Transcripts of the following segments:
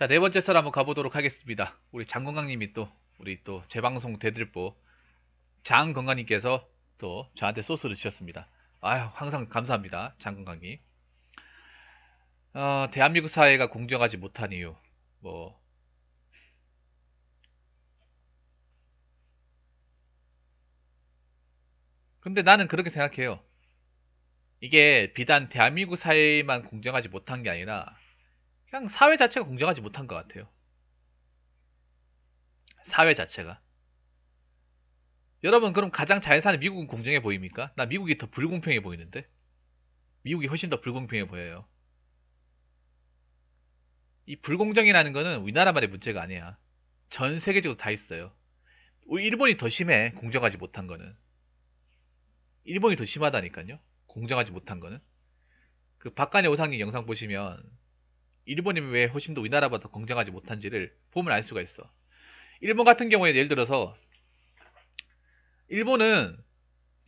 자, 네 번째 사람 한번 가보도록 하겠습니다. 우리 장건강님이 또, 우리 또 재방송 대들보 장건강님께서 또 저한테 소스를 주셨습니다. 아유, 항상 감사합니다. 장건강님. 어, 대한민국 사회가 공정하지 못한 이유. 뭐, 근데 나는 그렇게 생각해요. 이게 비단 대한민국 사회만 공정하지 못한 게 아니라 그냥 사회 자체가 공정하지 못한 것 같아요. 사회 자체가. 여러분 그럼 가장 잘 사는 미국은 공정해 보입니까? 나 미국이 더 불공평해 보이는데? 미국이 훨씬 더 불공평해 보여요. 이 불공정이라는 거는 우리나라만의 문제가 아니야. 전 세계적으로 다 있어요. 일본이 더 심해. 공정하지 못한 거는. 일본이 더 심하다니까요. 공정하지 못한 거는. 그 박간의 오상님 영상 보시면 일본이 왜 훨씬 더 우리나라보다 건장하지 못한지를 보면 알 수가 있어. 일본 같은 경우에 예를 들어서 일본은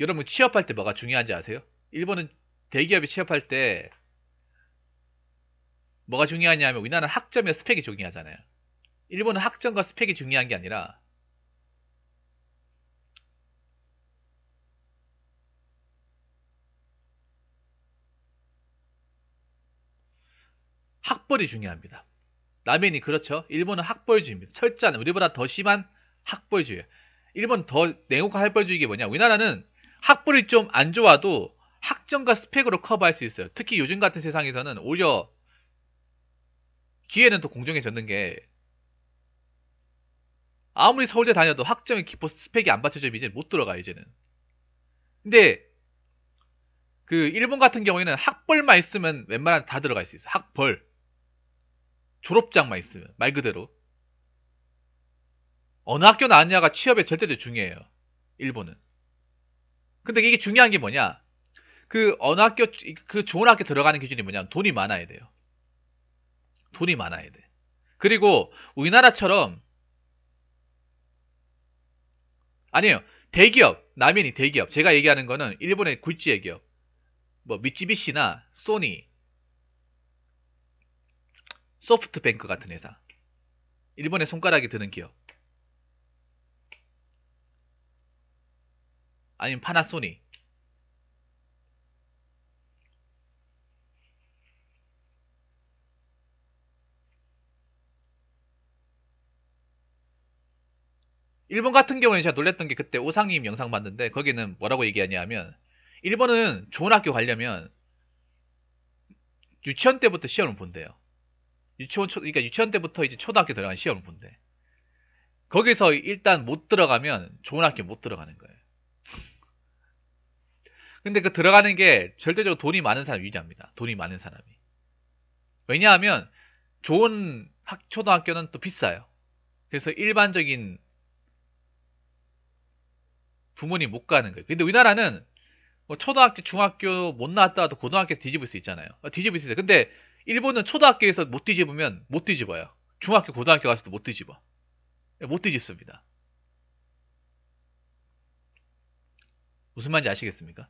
여러분 취업할 때 뭐가 중요한지 아세요? 일본은 대기업이 취업할 때 뭐가 중요하냐면 우리나라는 학점이 스펙이 중요하잖아요. 일본은 학점과 스펙이 중요한 게 아니라 학벌이 중요합니다. 라멘이 그렇죠. 일본은 학벌주의입니다. 철저한 우리보다 더 심한 학벌주의예요. 일본 더 냉혹한 학벌주의가 뭐냐? 우리나라는 학벌이 좀 안 좋아도 학점과 스펙으로 커버할 수 있어요. 특히 요즘 같은 세상에서는 오히려 기회는 더 공정해졌는 게 아무리 서울대 다녀도 학점이 기포 스펙이 안 받쳐지면 이제 못 들어가 이제는. 근데 그 일본 같은 경우에는 학벌만 있으면 웬만하면 다 들어갈 수 있어. 요 학벌. 졸업장만 있으면 말 그대로 어느 학교 나왔냐가 취업에 절대로 중요해요. 일본은. 근데 이게 중요한 게 뭐냐? 그 어느 학교 그 좋은 학교 들어가는 기준이 뭐냐면 돈이 많아야 돼요. 돈이 많아야 돼. 그리고 우리나라처럼 아니에요. 대기업, 남인이 대기업. 제가 얘기하는 거는 일본의 굴지 의기업뭐 미쯔비시나 소니, 소프트뱅크 같은 회사. 일본의 손가락이 드는 기업. 아니면 파나소니 일본 같은 경우는 제가 놀랬던 게 그때 오상님 영상 봤는데 거기는 뭐라고 얘기하냐면 일본은 좋은 학교 가려면 유치원 때부터 시험을 본대요. 유치원 초, 그러니까 유치원 때부터 이제 초등학교 들어간 시험을 본대. 거기서 일단 못 들어가면 좋은 학교 못 들어가는 거예요. 근데 그 들어가는 게 절대적으로 돈이 많은 사람 위리합니다 돈이 많은 사람이. 왜냐하면 좋은 학, 초등학교는 또 비싸요. 그래서 일반적인 부모님 못 가는 거예요. 근데 우리나라는 뭐 초등학교, 중학교 못 나왔다 와도 고등학교에서 뒤집을 수 있잖아요. 어, 뒤집을 수 있어요. 근데 일본은 초등학교에서 못 뒤집으면 못 뒤집어요. 중학교, 고등학교 가서도 못 뒤집어. 예, 못 뒤집습니다. 무슨 말인지 아시겠습니까?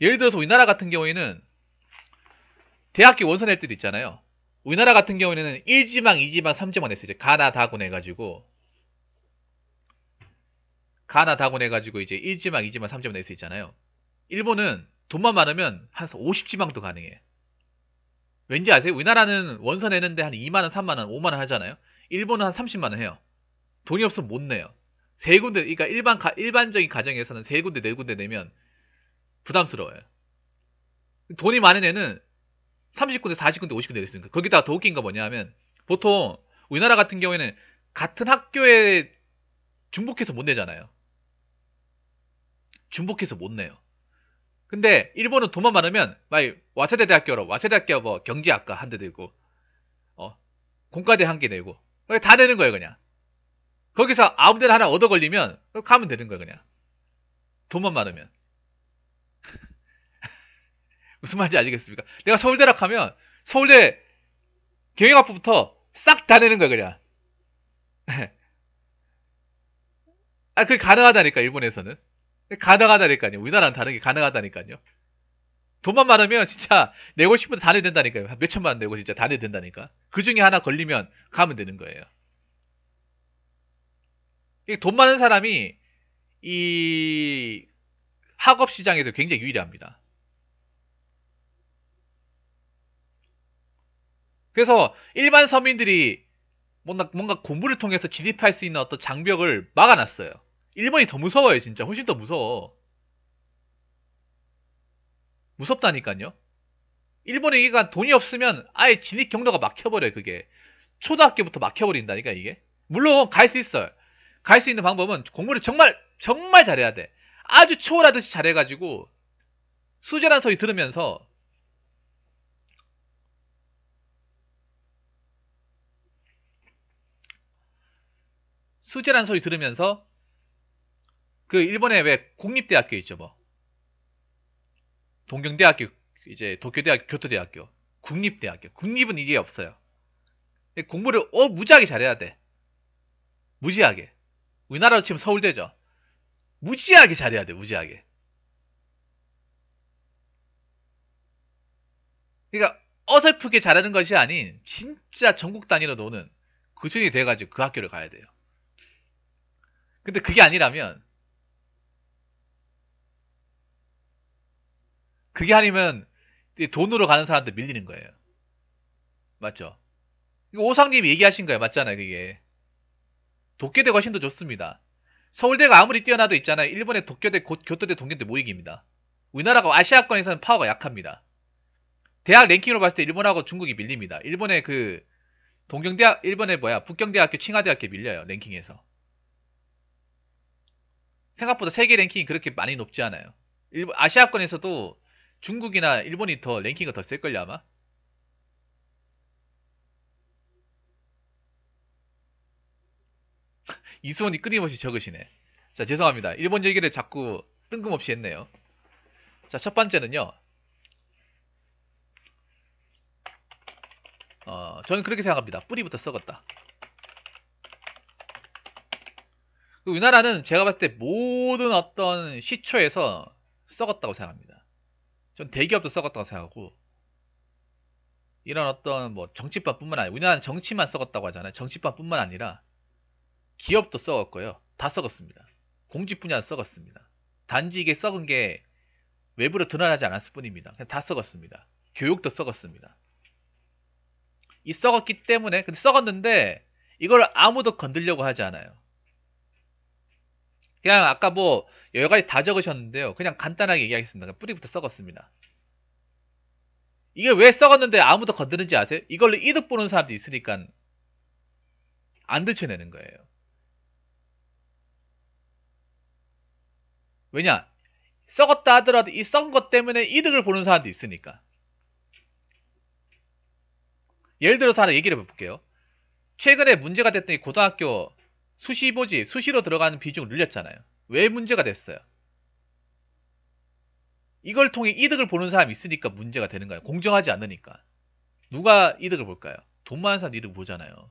예를 들어서 우리나라 같은 경우에는 대학교 원서 낼 때도 있잖아요. 우리나라 같은 경우에는 1지망, 2지망, 3지망 냈어요. 가나 다군 해가지고 가나 다군 해가지고 이제 1지망, 2지망, 3지망 낼수 있잖아요. 일본은 돈만 많으면 한 50지방도 가능해. 왠지 아세요? 우리나라는 원서 내는데 한 2만원, 3만원, 5만원 하잖아요. 일본은 한 30만원 해요. 돈이 없으면 못 내요. 세 군데, 그러니까 일반, 일반적인 가정에서는 세 군데, 네 군데 내면 부담스러워요. 돈이 많은 애는 30군데, 40군데, 50군데 낼수 있는 거 거기다 가더 웃긴 거 뭐냐 하면 보통 우리나라 같은 경우에는 같은 학교에 중복해서 못 내잖아요. 중복해서 못 내요. 근데 일본은 돈만 많으면 마이 와세대 대학교로 와세대학교 뭐 경제학과 한대 들고 어 공과대 한 개 내고 다 내는 거예요 그냥 거기서 아무 데나 하나 얻어 걸리면 가면 되는 거예요 그냥 돈만 많으면 무슨 말인지 아시겠습니까? 내가 서울대락 하면 서울대 경영학부부터 싹 다 내는 거예요 그냥 아, 그게 가능하다니까, 일본에서는. 가능하다니까요. 우리나라는 다른 게 가능하다니까요. 돈만 많으면 진짜 내고 싶은데 다내야 된다니까요. 몇 천만 원 내고 진짜 다내야 된다니까. 그 중에 하나 걸리면 가면 되는 거예요. 돈 많은 사람이 이 학업 시장에서 굉장히 유리합니다. 그래서 일반 서민들이 뭔가 공부를 통해서 진입할 수 있는 어떤 장벽을 막아놨어요. 일본이더 무서워요, 진짜. 훨씬 더 무서워. 무섭다니까요. 일본이 이게 그러니까 돈이 없으면 아예 진입 경로가 막혀버려요, 그게. 초등학교부터 막혀버린다니까, 이게. 물론, 갈 수 있어요. 갈 수 있는 방법은 공부를 정말, 정말 잘해야 돼. 아주 초월하듯이 잘해가지고, 수제란 소리 들으면서, 수제란 소리 들으면서, 그 일본에 왜 국립대학교 있죠 뭐 동경대학교 이제 도쿄대학교 교토대학교 국립대학교 국립은 이게 없어요 공부를 어 무지하게 잘해야 돼 무지하게 우리나라로 치면 서울대죠 무지하게 잘해야 돼 무지하게 그러니까 어설프게 잘하는 것이 아닌 진짜 전국 단위로 노는 그수이 돼가지고 그 학교를 가야 돼요 근데 그게 아니라면 그게 아니면 돈으로 가는 사람들 밀리는 거예요. 맞죠? 이거 오상님이 얘기하신 거예요. 맞잖아요. 그게. 도쿄대가 훨씬 더 좋습니다. 서울대가 아무리 뛰어나도 있잖아요. 일본의 도쿄대, 고, 교토대, 동경대 모이기입니다. 우리나라가 아시아권에서는 파워가 약합니다. 대학 랭킹으로 봤을 때 일본하고 중국이 밀립니다. 일본의 그 동경대학, 일본의 뭐야 북경대학교, 칭화대학교 밀려요. 랭킹에서. 생각보다 세계 랭킹이 그렇게 많이 높지 않아요. 일본, 아시아권에서도 중국이나 일본이 더 랭킹이 더 셀걸요 아마? 이수원이 끊임없이 적으시네. 자 죄송합니다. 일본 얘기를 자꾸 뜬금없이 했네요. 자첫 번째는요. 어, 저는 그렇게 생각합니다. 뿌리부터 썩었다. 그 우리나라는 제가 봤을 때 모든 어떤 시초에서 썩었다고 생각합니다. 전 대기업도 썩었다고 생각하고 이런 어떤 뭐 정치판뿐만 아니라 우리나라는 정치만 썩었다고 하잖아요. 정치판뿐만 아니라 기업도 썩었고요. 다 썩었습니다. 공직 분야 썩었습니다. 단지 이게 썩은 게 외부로 드러나지 않았을 뿐입니다. 그냥 다 썩었습니다. 교육도 썩었습니다. 이 썩었기 때문에 근데 썩었는데 이걸 아무도 건들려고 하지 않아요. 그냥 아까 뭐 여러 가지 다 적으셨는데요. 그냥 간단하게 얘기하겠습니다. 뿌리부터 썩었습니다. 이게 왜 썩었는데 아무도 건드는지 아세요? 이걸로 이득 보는 사람도 있으니까 안 들춰내는 거예요. 왜냐? 썩었다 하더라도 이 썩은 것 때문에 이득을 보는 사람도 있으니까. 예를 들어서 하나 얘기를 해볼게요. 최근에 문제가 됐던 이 고등학교 수시 보지, 수시로 들어가는 비중을 늘렸잖아요. 왜 문제가 됐어요? 이걸 통해 이득을 보는 사람이 있으니까 문제가 되는 거예요. 공정하지 않으니까. 누가 이득을 볼까요? 돈 많은 사람 이득을 보잖아요.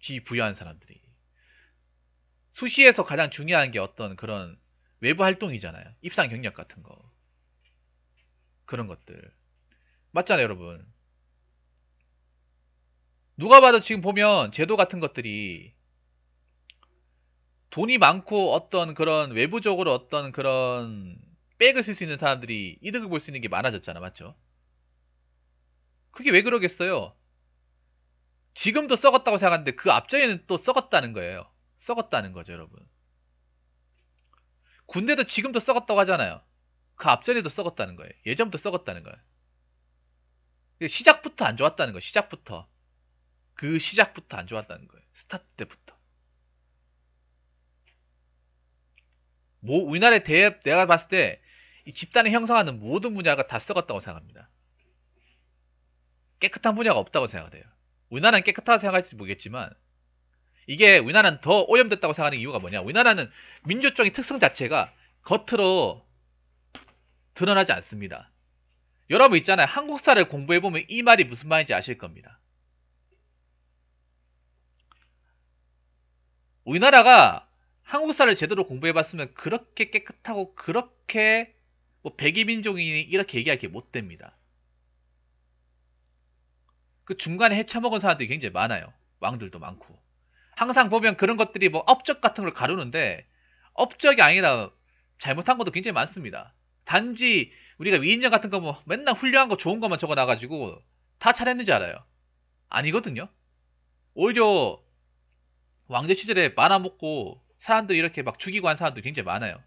지 부여한 사람들이. 수시에서 가장 중요한 게 어떤 그런 외부 활동이잖아요. 입상 경력 같은 거. 그런 것들. 맞잖아요, 여러분. 누가 봐도 지금 보면 제도 같은 것들이 돈이 많고 어떤 그런 외부적으로 어떤 그런 백을 쓸 수 있는 사람들이 이득을 볼 수 있는 게 많아졌잖아, 맞죠? 그게 왜 그러겠어요? 지금도 썩었다고 생각하는데 그 앞자리는 또 썩었다는 거예요. 썩었다는 거죠, 여러분. 군대도 지금도 썩었다고 하잖아요. 그 앞자리도 썩었다는 거예요. 예전부터 썩었다는 거예요. 그 시작부터 안 좋았다는 거예요. 시작부터. 그 시작부터 안 좋았다는 거예요. 스타트 때부터. 뭐 우리나라의 대 내가 봤을 때이 집단을 형성하는 모든 분야가 다 썩었다고 생각합니다. 깨끗한 분야가 없다고 생각돼요. 우리나라는 깨끗하다고 생각할지 모르겠지만 이게 우리나라는 더 오염됐다고 생각하는 이유가 뭐냐? 우리나라는 민주적인 특성 자체가 겉으로 드러나지 않습니다. 여러분 있잖아요. 한국사를 공부해보면 이 말이 무슨 말인지 아실 겁니다. 우리나라가 한국사를 제대로 공부해봤으면 그렇게 깨끗하고 그렇게 뭐 백이민족이 니 이렇게 얘기할 게 못 됩니다. 그 중간에 해쳐먹은 사람들이 굉장히 많아요. 왕들도 많고. 항상 보면 그런 것들이 뭐 업적 같은 걸 가루는데 업적이 아니라 잘못한 것도 굉장히 많습니다. 단지 우리가 위인전 같은 거 뭐 맨날 훌륭한 거 좋은 것만 적어놔가지고 다 잘했는지 알아요? 아니거든요. 오히려 왕제 시절에 많아먹고 사람들 이렇게 막 죽이고 한 사람들 굉장히 많아요.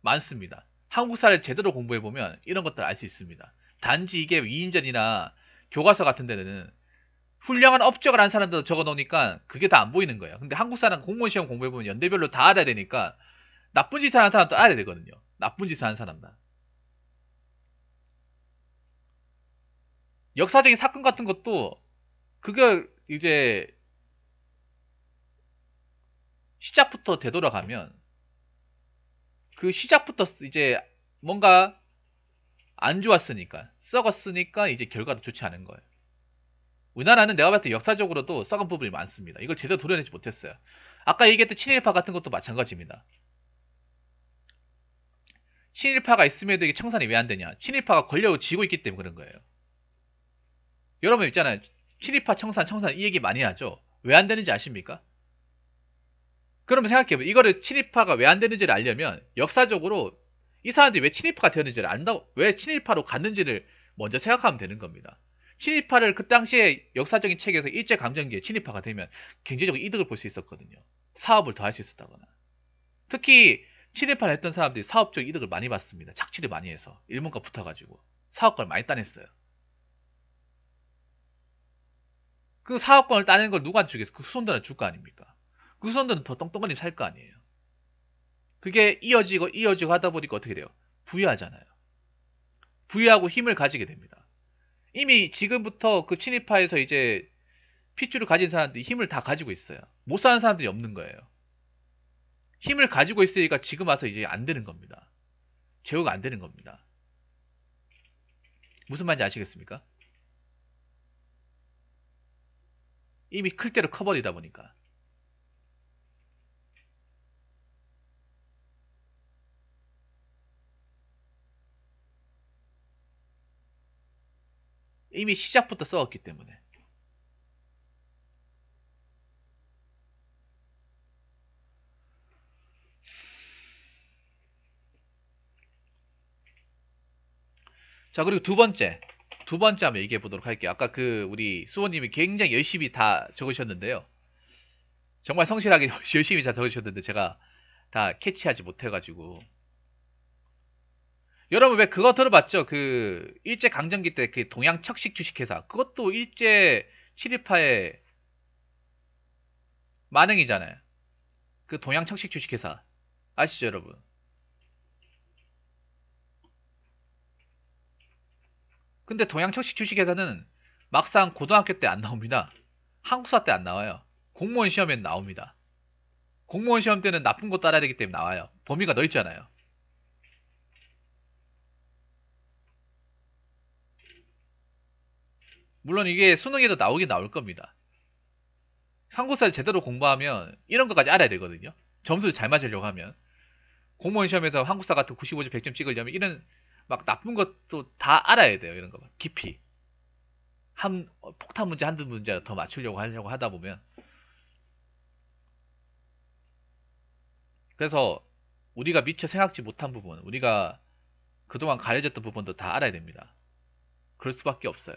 많습니다. 한국사를 제대로 공부해보면 이런 것들 알 수 있습니다. 단지 이게 위인전이나 교과서 같은 데는 훌륭한 업적을 한 사람들 적어놓으니까 그게 다 안 보이는 거예요. 근데 한국사는 공무원 시험 공부해보면 연대별로 다 알아야 되니까 나쁜 짓을 하는 사람도 알아야 되거든요. 나쁜 짓을 하는 사람들. 역사적인 사건 같은 것도 그게 이제 시작부터 되돌아가면 그 시작부터 이제 뭔가 안 좋았으니까 썩었으니까 이제 결과도 좋지 않은 거예요. 우리나라는 내가 봤을 때 역사적으로도 썩은 부분이 많습니다. 이걸 제대로 도려내지 못했어요. 아까 얘기했던 친일파 같은 것도 마찬가지입니다. 친일파가 있음에도 이게 청산이 왜 안 되냐? 친일파가 권력을 쥐고 있기 때문에 그런 거예요. 여러분 있잖아요. 친일파 청산 청산 이 얘기 많이 하죠. 왜 안 되는지 아십니까? 그러면 생각해보면 이거를 친일파가 왜 안 되는지를 알려면 역사적으로 이 사람들이 왜 친일파가 되었는지를 안다고 왜 친일파로 갔는지를 먼저 생각하면 되는 겁니다. 친일파를 그 당시에 역사적인 책에서 일제강점기에 친일파가 되면 경제적 이득을 볼 수 있었거든요. 사업을 더 할 수 있었다거나. 특히 친일파를 했던 사람들이 사업적 이득을 많이 봤습니다. 착취를 많이 해서 일본과 붙어가지고 사업권을 많이 따냈어요. 그 사업권을 따내는 걸 누가 주겠어? 그수선들한줄거 아닙니까? 그수선들은더 똥똥거리 살거 아니에요. 그게 이어지고 이어지고 하다 보니까 어떻게 돼요? 부여하잖아요부여하고 힘을 가지게 됩니다. 이미 지금부터 그 친일파에서 이제 핏줄을 가진 사람들이 힘을 다 가지고 있어요. 못 사는 사람들이 없는 거예요. 힘을 가지고 있으니까 지금 와서 이제 안 되는 겁니다. 제우가 안 되는 겁니다. 무슨 말인지 아시겠습니까? 이미 클때로 커버리다 보니까. 이미 시작부터 써왔기 때문에. 자, 그리고 두 번째. 두 번째 한번 얘기해 보도록 할게요. 아까 그 우리 수호님이 굉장히 열심히 다 적으셨는데요. 정말 성실하게 열심히 다 적으셨는데 제가 다 캐치하지 못해가지고 여러분 왜 그거 들어봤죠? 그 일제 강점기 때 그 동양 척식 주식회사 그것도 일제 칠일파의 만행이잖아요. 그 동양 척식 주식회사 아시죠 여러분? 근데 동양청식 주식회사는 막상 고등학교 때 안 나옵니다. 한국사 때 안 나와요. 공무원 시험엔 나옵니다. 공무원 시험 때는 나쁜 거 따라야 되기 때문에 나와요. 범위가 넓잖아요. 물론 이게 수능에도 나오긴 나올 겁니다. 한국사를 제대로 공부하면 이런 것까지 알아야 되거든요. 점수를 잘 맞으려고 하면. 공무원 시험에서 한국사 같은 95점 100점 찍으려면 이런 막 나쁜 것도 다 알아야 돼요. 이런 거 깊이. 한 어, 폭탄 문제 한두 문제 더 맞추려고 하려고 하다 보면 그래서 우리가 미처 생각지 못한 부분, 우리가 그동안 가려졌던 부분도 다 알아야 됩니다. 그럴 수밖에 없어요.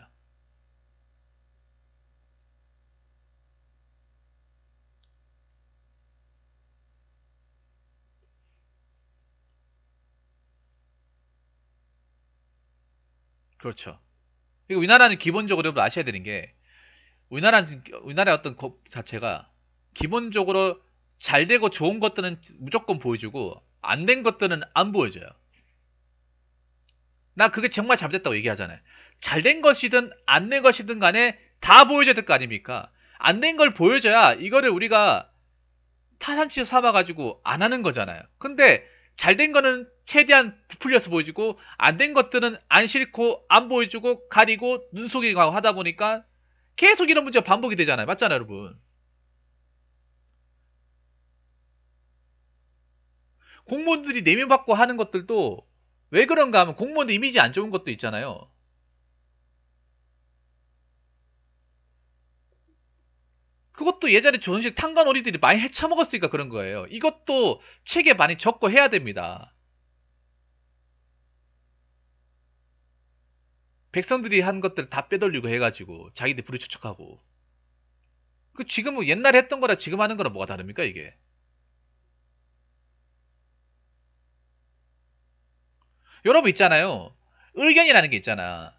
그렇죠. 이리 그러니까 우리나라는 기본적으로 여러분 아셔야 되는 게 우리나라는 우리나라 어떤 것 자체가 기본적으로 잘 되고 좋은 것들은 무조건 보여주고 안 된 것들은 안 보여줘요. 나 그게 정말 잘됐다고 얘기하잖아요. 잘 된 것이든 안 된 것이든 간에 다 보여줘야 될 거 아닙니까? 안 된 걸 보여줘야 이거를 우리가 타산치 삼아가지고 안 하는 거잖아요. 근데 잘 된 거는 최대한 부풀려서 보여주고 안 된 것들은 안 싫고 안 보여주고 가리고 눈속이고 하다 보니까 계속 이런 문제가 반복이 되잖아요. 맞잖아요, 여러분. 공무원들이 내면 받고 하는 것들도 왜 그런가 하면 공무원들 이미지 안 좋은 것도 있잖아요. 그것도 예전에 조선식 탄관오리들이 많이 헤쳐먹었으니까 그런 거예요. 이것도 책에 많이 적고 해야 됩니다. 백성들이 한 것들 다 빼돌리고 해가지고 자기들 불이 추척하고 그 지금 은 옛날에 했던 거랑 지금 하는 거랑 뭐가 다릅니까 이게? 여러분 있잖아요. 의견이라는 게 있잖아.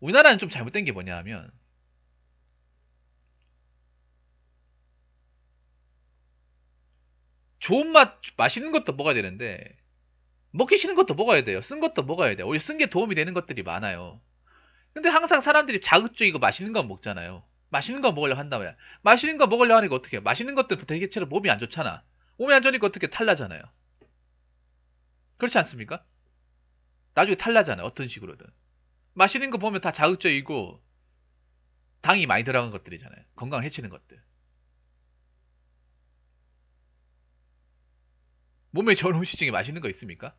우리나라는 좀 잘못된 게 뭐냐 하면 좋은 맛, 맛있는 것도 먹어야 되는데 먹기 싫은 것도 먹어야 돼요. 쓴 것도 먹어야 돼요. 오히려 쓴 게 도움이 되는 것들이 많아요. 근데 항상 사람들이 자극적이고 맛있는 거 먹잖아요. 맛있는 거 먹으려고 한다 말이야. 맛있는 거 먹으려고 하니까 어떻게 해? 요 맛있는 것들 대체로 몸이 안 좋잖아. 몸이 안 좋으니까 어떻게 탈나잖아요. 그렇지 않습니까? 나중에 탈나잖아요. 어떤 식으로든. 맛있는 거 보면 다 자극적이고 당이 많이 들어간 것들이잖아요. 건강을 해치는 것들. 몸에 좋은 음식 중에 맛있는 거 있습니까?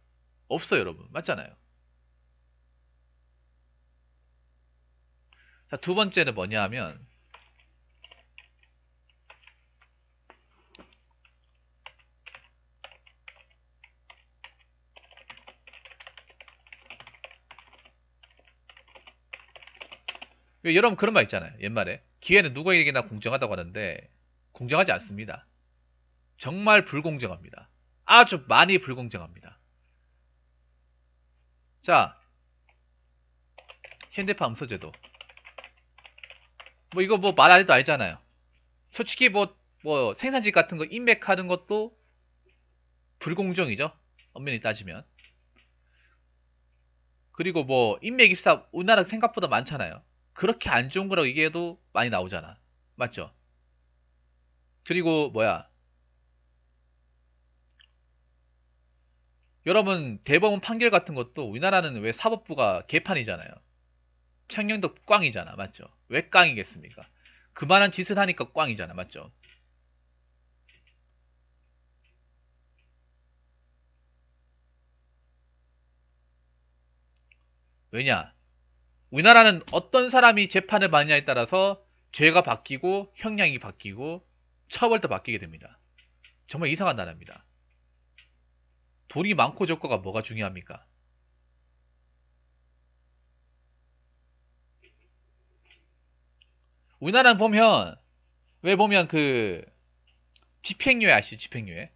없어요, 여러분. 맞잖아요. 자, 두 번째는 뭐냐 하면 여러분 그런 말 있잖아요. 옛말에 기회는 누구에게나 공정하다고 하는데 공정하지 않습니다. 정말 불공정합니다. 아주 많이 불공정합니다. 자, 현대파 음서제도 뭐 이거 뭐 말 안 해도 알잖아요. 솔직히 뭐, 뭐 생산직 같은 거 인맥하는 것도 불공정이죠. 엄밀히 따지면. 그리고 뭐 인맥 입사 우리나라 생각보다 많잖아요. 그렇게 안 좋은 거라고 얘기해도 많이 나오잖아. 맞죠? 그리고 뭐야? 여러분 대법원 판결 같은 것도 우리나라는 왜 사법부가 개판이잖아요. 창녕도 꽝이잖아. 맞죠? 왜 꽝이겠습니까? 그만한 짓을 하니까 꽝이잖아. 맞죠? 왜냐? 우리나라는 어떤 사람이 재판을 받느냐에 따라서 죄가 바뀌고 형량이 바뀌고 처벌도 바뀌게 됩니다. 정말 이상한 나라입니다. 돈이 많고 적고가 뭐가 중요합니까? 우리나라는 보면 왜 보면 그 집행유예 아시죠? 집행유예.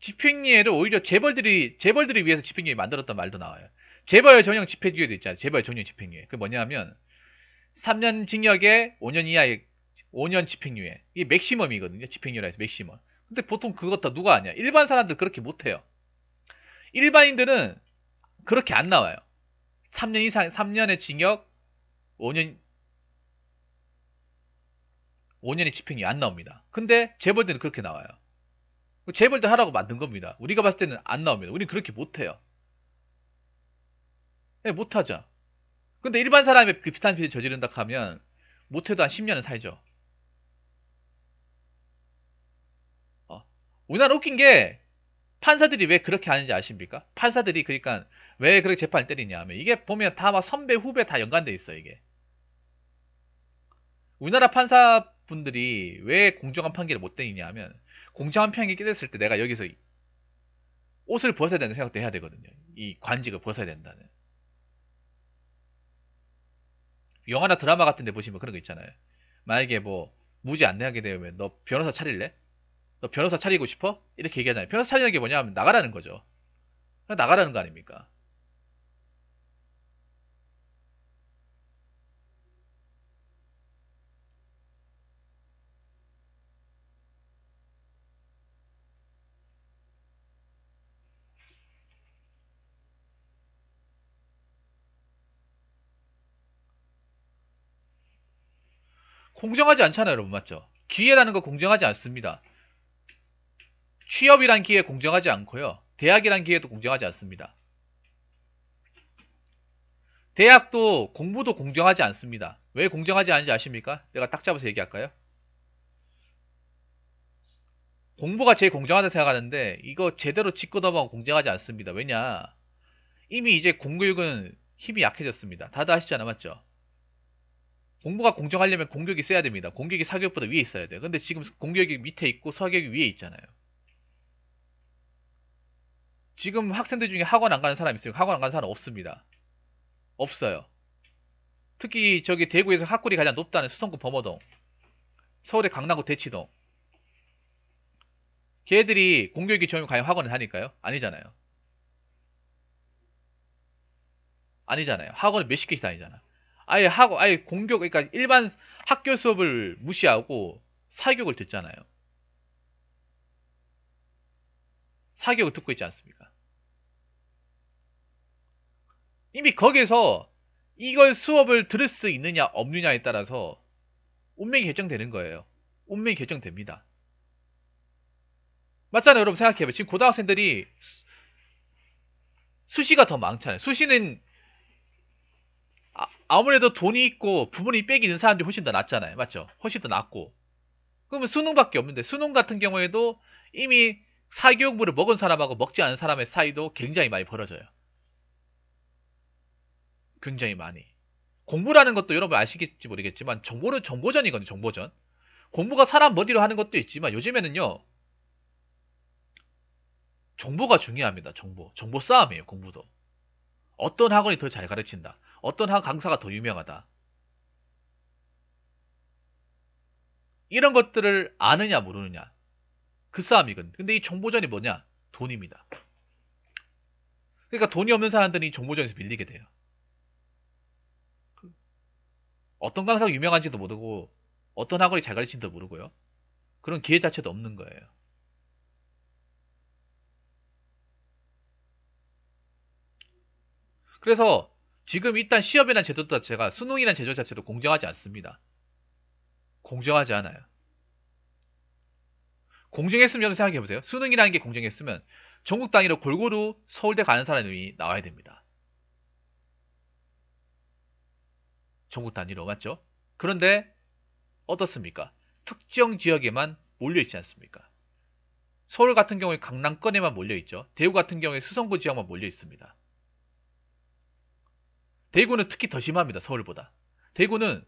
집행유예를 오히려 재벌들이 재벌들이 위해서 집행유예 만들었던 말도 나와요. 재벌 전형 집행유예도 있잖아요. 재벌 전형 집행유예. 그 뭐냐면 3년 징역에 5년 이하의 5년 집행유예. 이게 맥시멈이거든요. 집행유예라서 해 맥시멈. 근데 보통 그것 다 누가 아냐? 일반 사람들 그렇게 못 해요. 일반인들은 그렇게 안 나와요. 3년 이상 3년의 징역 5년 5년의 집행이 안 나옵니다. 근데 재벌들은 그렇게 나와요. 재벌들 하라고 만든 겁니다. 우리가 봤을 때는 안 나옵니다. 우린 그렇게 못해요. 네, 못하죠. 근데 일반 사람이 그 비슷한 피해 저지른다 하면 못해도 한 10년은 살죠. 어. 우리나라 웃긴 게 판사들이 왜 그렇게 하는지 아십니까? 판사들이 그러니까 왜 그렇게 재판을 때리냐 하면 이게 보면 다 막 선배 후배 다 연관돼 있어 요 이게 우리나라 판사 분들이 왜 공정한 판결을 못 때리냐 하면 공정한 판결이 깨졌을 때 내가 여기서 옷을 벗어야 된다는 생각도 해야 되거든요. 이 관직을 벗어야 된다는. 영화나 드라마 같은 데 보시면 그런 거 있잖아요. 만약에 뭐 무죄 안 내게 되면 너 변호사 차릴래? 너 변호사 차리고 싶어? 이렇게 얘기하잖아요. 변호사 차리는 게 뭐냐면 나가라는 거죠. 나가라는 거 아닙니까? 공정하지 않잖아요, 여러분. 맞죠? 기회라는 거 공정하지 않습니다. 취업이란 기회 공정하지 않고요. 대학이란 기회도 공정하지 않습니다. 대학도 공부도 공정하지 않습니다. 왜 공정하지 않은지 아십니까? 내가 딱 잡아서 얘기할까요? 공부가 제일 공정하다 생각하는데 이거 제대로 짚고 넘어가고 공정하지 않습니다. 왜냐? 이미 이제 공교육은 힘이 약해졌습니다. 다들 아시지 않아 맞죠? 공부가 공정하려면 공격이 세야 됩니다. 공격이 사격보다 위에 있어야 돼요. 근데 지금 공격이 밑에 있고 사격이 위에 있잖아요. 지금 학생들 중에 학원 안 가는 사람 있어요? 학원 안 가는 사람 없습니다. 없어요. 특히 저기 대구에서 학군이 가장 높다는 수성구 범어동 서울의 강남구 대치동 걔들이 공격육이 전용 과연 학원을 하니까요? 아니잖아요. 아니잖아요. 학원을 몇십 개씩 다니잖아. 요 아예 하고 아예 공격 그러니까 일반 학교 수업을 무시하고 사교육을 듣잖아요. 사교육을 듣고 있지 않습니까? 이미 거기서 이걸 수업을 들을 수 있느냐 없느냐에 따라서 운명이 결정되는 거예요. 운명이 결정됩니다. 맞잖아요. 여러분 생각해봐요. 지금 고등학생들이 수시가 더 많잖아요. 수시는 아무래도 돈이 있고 부모님이 빽이 있는 사람들이 훨씬 더 낫잖아요. 맞죠? 훨씬 더 낫고. 그러면 수능밖에 없는데 수능 같은 경우에도 이미 사교육부를 먹은 사람하고 먹지 않은 사람의 사이도 굉장히 많이 벌어져요. 굉장히 많이. 공부라는 것도 여러분 아시겠지 모르겠지만 정보는 정보전이거든요. 정보전. 공부가 사람 머리로 하는 것도 있지만 요즘에는요. 정보가 중요합니다. 정보. 정보 싸움이에요. 공부도. 어떤 학원이 더 잘 가르친다. 어떤 한 강사가 더 유명하다. 이런 것들을 아느냐 모르느냐 그 싸움이건 근데 이 정보전이 뭐냐 돈입니다. 그러니까 돈이 없는 사람들이 정보전에서 밀리게 돼요. 어떤 강사가 유명한지도 모르고 어떤 학원이 잘 가르친지도 모르고요. 그런 기회 자체도 없는 거예요. 그래서 지금 일단 시험이란 제도 자체가 수능이란 제도 자체도 공정하지 않습니다. 공정하지 않아요. 공정했으면 여러분 생각해보세요. 수능이라는 게 공정했으면 전국 단위로 골고루 서울대 가는 사람이 나와야 됩니다. 전국 단위로 맞죠? 그런데 어떻습니까? 특정 지역에만 몰려있지 않습니까? 서울 같은 경우에 강남권에만 몰려있죠. 대구 같은 경우에 수성구 지역만 몰려있습니다. 대구는 특히 더 심합니다. 서울보다. 대구는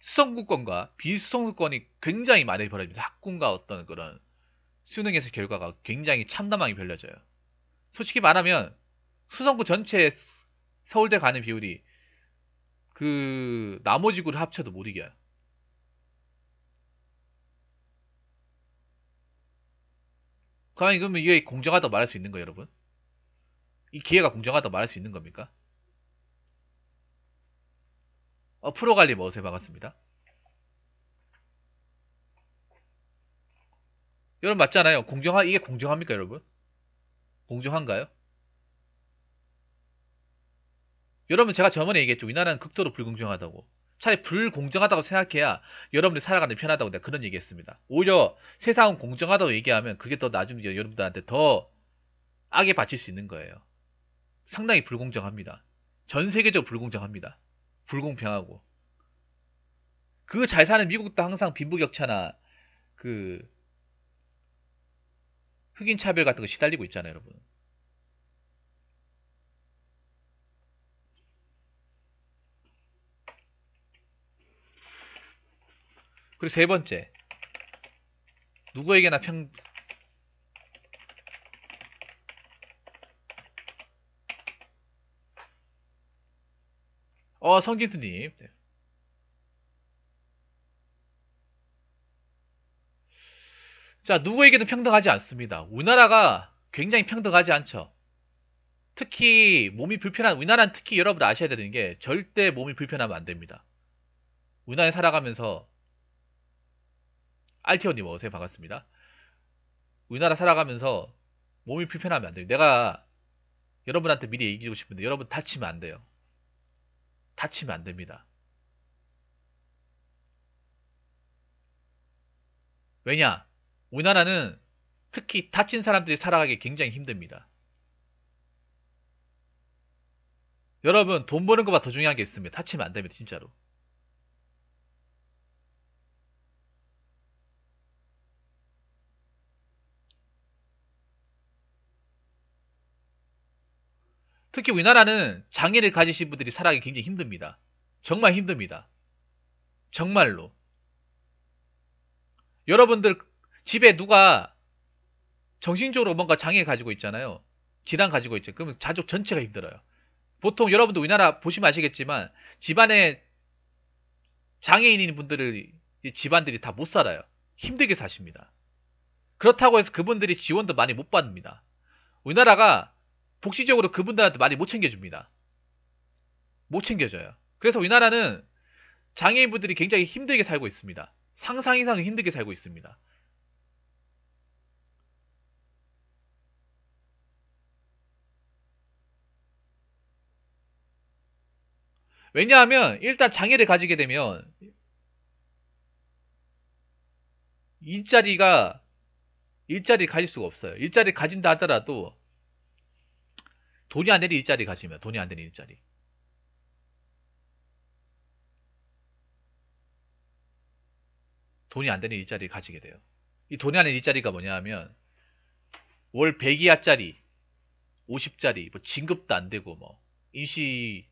수성구권과 비수성구권이 굉장히 많이 벌어집니다. 학군과 어떤 그런 수능에서 결과가 굉장히 참담하게 별려져요. 솔직히 말하면 수성구 전체 서울대 가는 비율이 그 나머지 구를 합쳐도 못 이겨요. 과연 이거면 이게 공정하다고 말할 수 있는 거예요, 여러분? 이 기회가 공정하다고 말할 수 있는 겁니까? 어, 프로관리 뭐 어세 반갑습니다. 여러분 맞잖아요. 공정하 이게 공정합니까, 여러분? 공정한가요? 여러분 제가 저번에 얘기했죠. 우리나라는 극도로 불공정하다고. 차라리 불공정하다고 생각해야 여러분들 살아가는 편하다고 내가 그런 얘기했습니다. 오히려 세상은 공정하다고 얘기하면 그게 더 나중에 여러분들한테 더 악에 바칠 수 있는 거예요. 상당히 불공정합니다. 전 세계적으로 불공정합니다. 불공평하고 그 잘 사는 미국도 항상 빈부격차나 그 흑인 차별 같은 거 시달리고 있잖아요, 여러분. 그리고 세 번째, 누구에게나 평, 어, 성기수님. 네. 자, 누구에게도 평등하지 않습니다. 우리나라가 굉장히 평등하지 않죠. 특히 몸이 불편한 우리나라는 특히 여러분 아셔야 되는 게 절대 몸이 불편하면 안 됩니다. 우리나라에 살아가면서 알티오님 어서 반갑습니다. 우리나라 살아가면서 몸이 불편하면 안 돼요. 내가 여러분한테 미리 얘기해주고 싶은데 여러분 다치면 안 돼요. 다치면 안 됩니다. 왜냐? 우리나라는 특히 다친 사람들이 살아가기 굉장히 힘듭니다. 여러분 돈 버는 것보다 더 중요한 게 있습니다. 다치면 안 됩니다. 진짜로. 특히 우리나라는 장애를 가지신 분들이 살아가기 굉장히 힘듭니다. 정말 힘듭니다. 정말로. 여러분들 집에 누가 정신적으로 뭔가 장애 가지고 있잖아요. 질환 가지고 있죠. 그러면 가족 전체가 힘들어요. 보통 여러분들 우리나라 보시면 아시겠지만 집안에 장애인인 분들을 집안들이 다 못 살아요. 힘들게 사십니다. 그렇다고 해서 그분들이 지원도 많이 못 받습니다. 우리나라가 복시적으로 그분들한테 많이 못 챙겨줍니다. 못 챙겨줘요. 그래서 우리나라는 장애인분들이 굉장히 힘들게 살고 있습니다. 상상 이상 힘들게 살고 있습니다. 왜냐하면 일단 장애를 가지게 되면 일자리가 일자리를 가질 수가 없어요. 일자리를 가진다 하더라도 돈이 안 되는 일자리 가지면 돈이 안 되는 일자리. 돈이 안 되는 일자리를 가지게 돼요. 이 돈이 안 되는 일자리가 뭐냐면 하월 100이하짜리, 50짜리, 뭐 진급도 안 되고 뭐 임시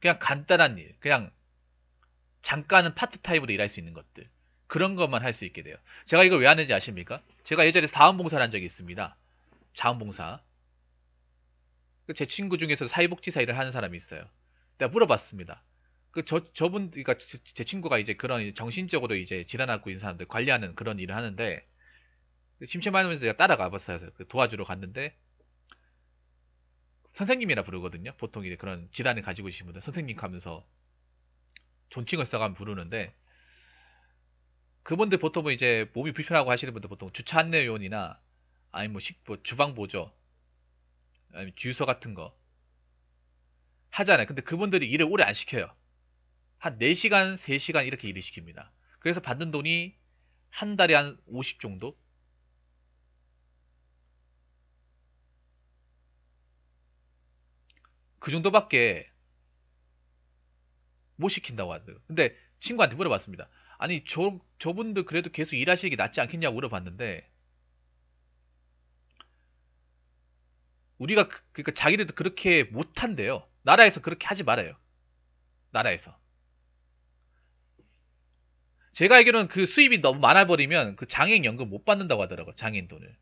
그냥 간단한 일, 그냥 잠깐은 파트타임으로 일할 수 있는 것들 그런 것만 할 수 있게 돼요. 제가 이걸 왜 하는지 아십니까? 제가 예전에 사원봉사를한 적이 있습니다. 자원봉사 그 제 친구 중에서 사회복지사 일을 하는 사람이 있어요. 내가 물어봤습니다. 그저 저분 그러니까 제, 친구가 이제 그런 정신적으로 이제 질환하고 있는 사람들 관리하는 그런 일을 하는데 심심하면서 제가 따라가봤어요. 그 도와주러 갔는데 선생님이라 부르거든요. 보통 이제 그런 질환을 가지고 계신 분들 선생님 하면서 존칭을 써가면 부르는데 그분들 보통은 이제 몸이 불편하고 하시는 분들 보통 주차 안내요원이나 아니 뭐, 식, 뭐 주방 보조 주유소 같은 거 하잖아요. 근데 그분들이 일을 오래 안 시켜요. 한 4시간, 3시간 이렇게 일을 시킵니다. 그래서 받는 돈이 한 달에 한 50 정도? 그 정도밖에 못 시킨다고 하더라고요. 근데 친구한테 물어봤습니다. 아니, 저, 저분들 그래도 계속 일하시는 게 낫지 않겠냐고 물어봤는데 우리가 그, 그러니까 자기들도 그렇게 못한대요. 나라에서 그렇게 하지 말아요. 나라에서. 제가 알기로는 그 수입이 너무 많아버리면 그 장애인연금 못 받는다고 하더라고요. 장애인 돈을.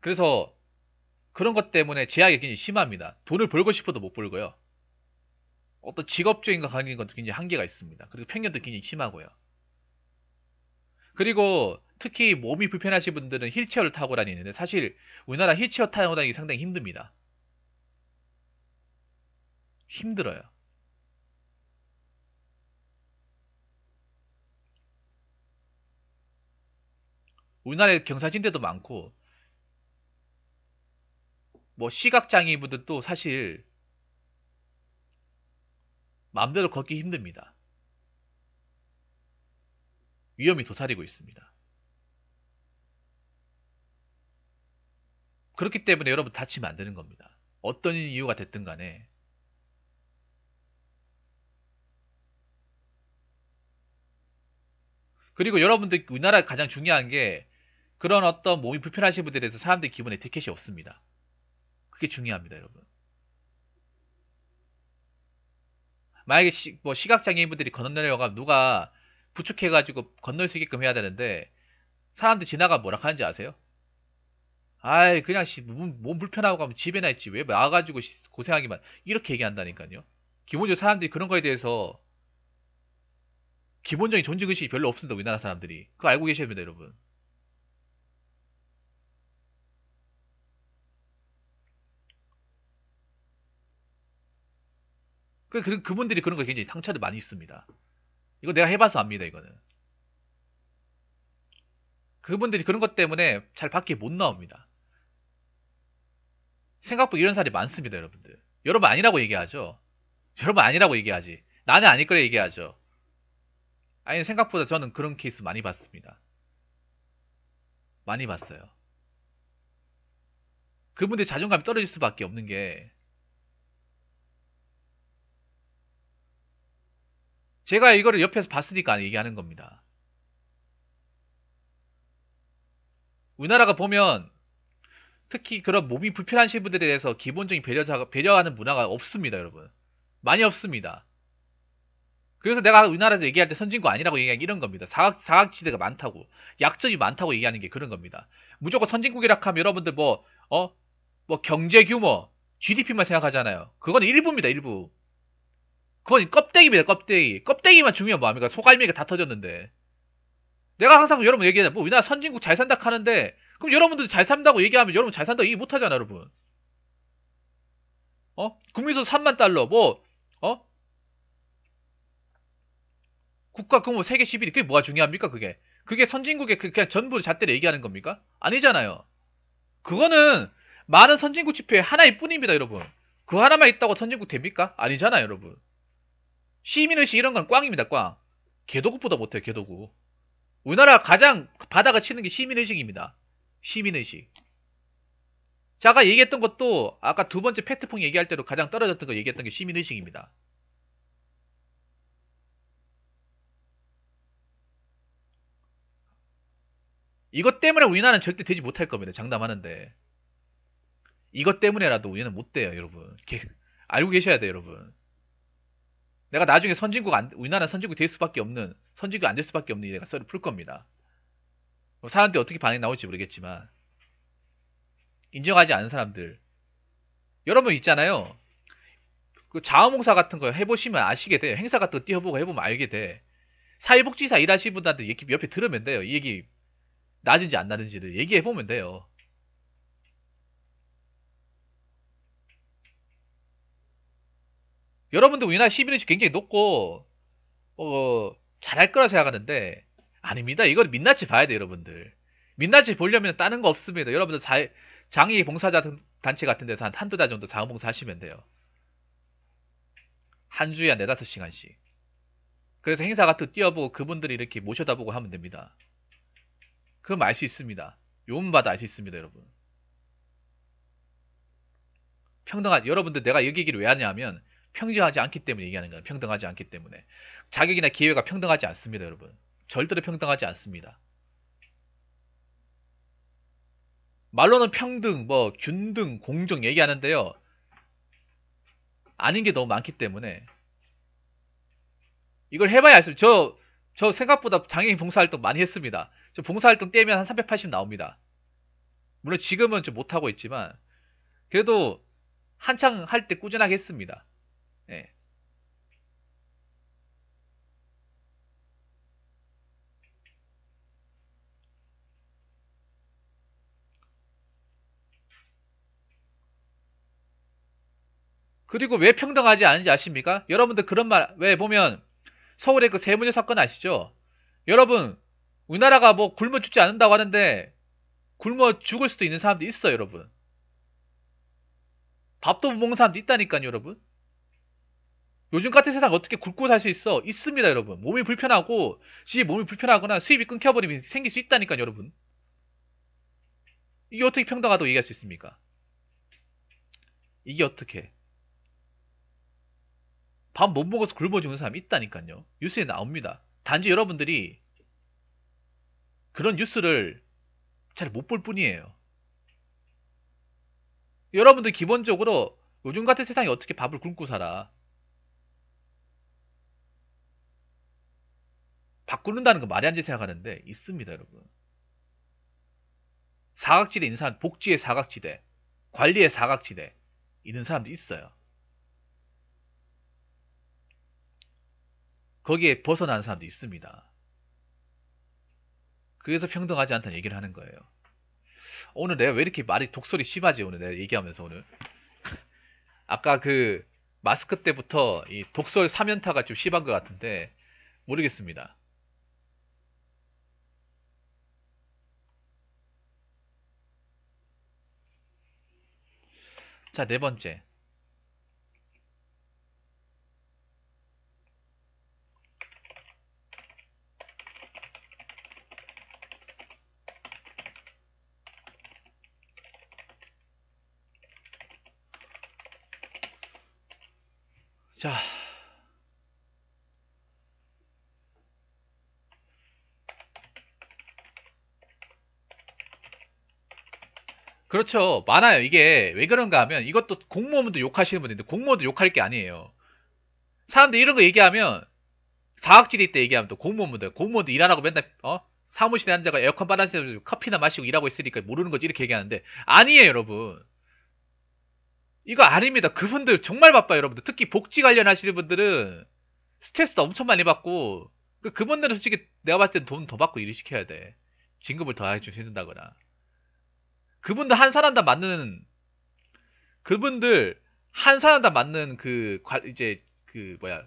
그래서 그런 것 때문에 제약이 굉장히 심합니다. 돈을 벌고 싶어도 못 벌고요. 어떤 직업적인 거 가는 것도 굉장히 한계가 있습니다. 그리고 편견도 굉장히 심하고요. 그리고 특히 몸이 불편하신 분들은 휠체어를 타고 다니는데 사실 우리나라 휠체어 타고 다니기 상당히 힘듭니다. 힘들어요. 우리나라에 경사진대도 많고 뭐 시각장애인분들도 사실 마음대로 걷기 힘듭니다. 위험이 도사리고 있습니다. 그렇기 때문에 여러분 다치면 안 되는 겁니다. 어떤 이유가 됐든 간에 그리고 여러분들 우리나라 가장 중요한 게 그런 어떤 몸이 불편하신 분들에 대해서 사람들 기분에 티켓이 없습니다. 그게 중요합니다, 여러분. 만약에 시, 뭐 시각장애인분들이 건너내려가 누가 부축해가지고 건널 수 있게끔 해야 되는데 사람들 지나가 뭐라 하는지 아세요? 아이 그냥 씨, 몸, 뭐, 몸 불편하고 가면 집에나 있지 왜 나와가지고 고생하기만 이렇게 얘기한다니까요. 기본적으로 사람들이 그런 거에 대해서 기본적인 존재의식이 별로 없습니다. 우리나라 사람들이 그거 알고 계셔야 됩니다 여러분. 그, 그, 그분들이 그런 거 굉장히 상처를 많이 있습니다 이거 내가 해봐서 압니다, 이거는. 그분들이 그런 것 때문에 잘 밖에 못 나옵니다. 생각보다 이런 사람이 많습니다, 여러분들. 여러분 아니라고 얘기하죠. 여러분 아니라고 얘기하지. 나는 아닐 거라 얘기하죠. 아니, 생각보다 저는 그런 케이스 많이 봤습니다. 많이 봤어요. 그분들 자존감이 떨어질 수밖에 없는 게 제가 이거를 옆에서 봤으니까 얘기하는 겁니다. 우리나라가 보면 특히 그런 몸이 불편하신 분들에 대해서 기본적인 배려, 배려하는 문화가 없습니다, 여러분. 많이 없습니다. 그래서 내가 우리나라에서 얘기할 때 선진국 아니라고 얘기하는 게 이런 겁니다. 사각, 사각지대가 많다고, 약점이 많다고 얘기하는 게 그런 겁니다. 무조건 선진국이라 하면 여러분들 뭐, 어? 뭐 경제 규모, GDP만 생각하잖아요. 그건 일부입니다, 일부. 그건 껍데기입니다, 껍데기. 껍데기만 중요한 뭐합니까 소갈매기가 다 터졌는데. 내가 항상 여러분 얘기하잖아. 뭐, 우리나라 선진국 잘 산다 하는데, 그럼 여러분들 잘 산다고 얘기하면 여러분 잘 산다고 얘기 못하잖아, 여러분. 어? 국민소득 3만 달러, 뭐, 어? 국가 규모 세계 11위, 그게 뭐가 중요합니까, 그게? 그게 선진국의 그 그냥 전부 를 잣대로 얘기하는 겁니까? 아니잖아요. 그거는 많은 선진국 지표의 하나일 뿐입니다, 여러분. 그 하나만 있다고 선진국 됩니까? 아니잖아요, 여러분. 시민의식 이런 건 꽝입니다, 꽝. 개도국보다못해개도국 우리나라 가장 바다가 치는 게 시민의식입니다. 시민의식. 제가 얘기했던 것도 아까 두 번째 페트퐁 얘기할 때도 가장 떨어졌던 거 얘기했던 게 시민의식입니다. 이것 때문에 우리나라는 절대 되지 못할 겁니다. 장담하는데. 이것 때문에라도 우리는 못 돼요, 여러분. 알고 계셔야 돼요, 여러분. 내가 나중에 선진국 안, 우리나라 선진국 될 수밖에 없는 선진국 안 될 수밖에 없는 내가 썰을 풀 겁니다. 뭐 사람들이 어떻게 반응이 나올지 모르겠지만 인정하지 않은 사람들 여러분 있잖아요. 그 자원봉사 같은 거 해보시면 아시게 돼요. 행사 같은 거 뛰어보고 해보면 알게 돼. 사회복지사 일하시는 분들한테 얘기 옆에 들으면 돼요. 이 얘기 낮은지 안 낮은지를 얘기해보면 돼요. 여러분들 우리나라 시민의식 굉장히 높고 어, 잘할 거라 생각하는데 아닙니다. 이걸 민낯이 봐야 돼요, 여러분들. 민낯이 보려면 다른 거 없습니다. 여러분들 자, 장애 봉사자 단체 같은 데서 한 한두 달 정도 자원봉사 하시면 돼요. 한 주에 한 네다섯 시간씩. 그래서 행사 같은 뛰어보고 그분들이 이렇게 모셔다보고 하면 됩니다. 그럼 알 수 있습니다. 요문받아 알 수 있습니다, 여러분. 평등한 여러분들 내가 여기 얘기를 왜 하냐면 평등하지 않기 때문에 얘기하는 거예요. 평등하지 않기 때문에. 자격이나 기회가 평등하지 않습니다, 여러분. 절대로 평등하지 않습니다. 말로는 평등, 뭐 균등, 공정 얘기하는데요. 아닌 게 너무 많기 때문에 이걸 해봐야 알수 저, 저 생각보다 장애인 봉사활동 많이 했습니다. 저 봉사활동 떼면 한 380 나옵니다. 물론 지금은 좀 못하고 있지만 그래도 한창 할 때 꾸준하게 했습니다. 예. 그리고 왜 평등하지 않은지 아십니까? 여러분들 그런 말 왜 보면 서울의 그 세무녀 사건 아시죠? 여러분 우리나라가 뭐 굶어 죽지 않는다고 하는데 굶어 죽을 수도 있는 사람도 있어 요 여러분. 밥도 못 먹는 사람도 있다니까요 여러분. 요즘 같은 세상 어떻게 굶고 살 수 있어? 있습니다, 여러분. 몸이 불편하고, 지 몸이 불편하거나 수입이 끊겨버리면 생길 수 있다니까, 여러분. 이게 어떻게 평등하다고 얘기할 수 있습니까? 이게 어떻게. 밥 못 먹어서 굶어 죽는 사람이 있다니까요. 뉴스에 나옵니다. 단지 여러분들이 그런 뉴스를 잘 못 볼 뿐이에요. 여러분들 기본적으로 요즘 같은 세상이 어떻게 밥을 굶고 살아? 바꾸는다는 거 말이 안 되는 생각하는데 있습니다, 여러분. 사각지대 있는 사람, 복지의 사각지대, 관리의 사각지대 있는 사람도 있어요. 거기에 벗어난 사람도 있습니다. 그래서 평등하지 않다는 얘기를 하는 거예요. 오늘 내가 왜 이렇게 말이 독설이 심하지 오늘 내가 얘기하면서 오늘 아까 그 마스크 때부터 이 독설 3연타가 좀 심한 것 같은데 모르겠습니다. 자, 네 번째. 그렇죠. 많아요. 이게 왜 그런가 하면 이것도 공무원분들 욕하시는 분인데 공무원도 욕할 게 아니에요. 사람들 이런 거 얘기하면 사학지대 때 얘기하면 또 공무원분들 공무원도 일하라고 맨날 어? 사무실에 앉아가 에어컨 빨아서 커피나 마시고 일하고 있으니까 모르는 거지 이렇게 얘기하는데 아니에요 여러분 이거 아닙니다 그분들 정말 바빠요 여러분들 특히 복지 관련 하시는 분들은 스트레스도 엄청 많이 받고 그 그분들은 솔직히 내가 봤을 땐 돈 더 받고 일을 시켜야 돼 진급을 더 해주신다거나 그분들 한 사람 다 맞는 그분들 한 사람 다 맞는 그 이제 그 뭐야